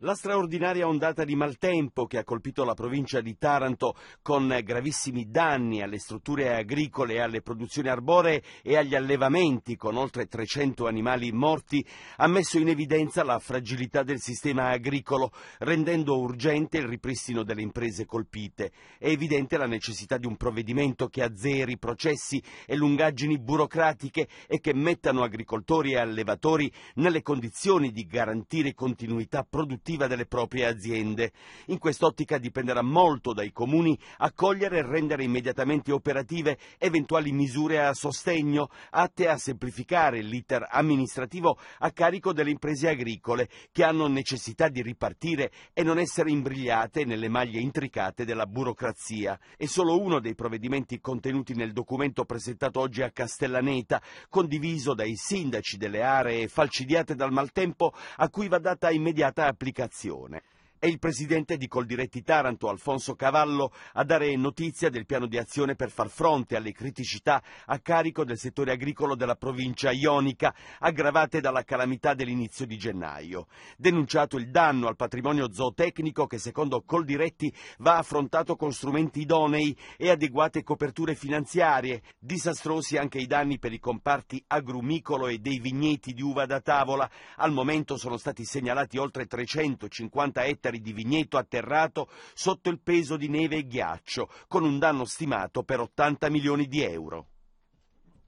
La straordinaria ondata di maltempo che ha colpito la provincia di Taranto con gravissimi danni alle strutture agricole, alle produzioni arboree e agli allevamenti con oltre 300 animali morti ha messo in evidenza la fragilità del sistema agricolo rendendo urgente il ripristino delle imprese colpite. È evidente la necessità di un provvedimento che azzeri processi e lungaggini burocratiche e che mettano agricoltori e allevatori nelle condizioni di garantire continuità produttiva produttiva delle proprie aziende. In quest'ottica dipenderà molto dai comuni accogliere e rendere immediatamente operative eventuali misure a sostegno atte a semplificare l'iter amministrativo a carico delle imprese agricole che hanno necessità di ripartire e non essere imbrigliate nelle maglie intricate della burocrazia. È solo uno dei provvedimenti contenuti nel documento presentato oggi a Castellaneta, condiviso dai sindaci delle aree falcidiate dal maltempo, a cui va data immediata applicazione comunicazione. È il presidente di Coldiretti Taranto, Alfonso Cavallo, a dare notizia del piano di azione per far fronte alle criticità a carico del settore agricolo della provincia ionica, aggravate dalla calamità dell'inizio di gennaio. Denunciato il danno al patrimonio zootecnico che secondo Coldiretti va affrontato con strumenti idonei e adeguate coperture finanziarie, disastrosi anche i danni per i comparti agrumicolo e dei vigneti di uva da tavola. Al momento sono stati segnalati oltre 350 ettari ettari di vigneto atterrato sotto il peso di neve e ghiaccio, con un danno stimato per 80 milioni di euro.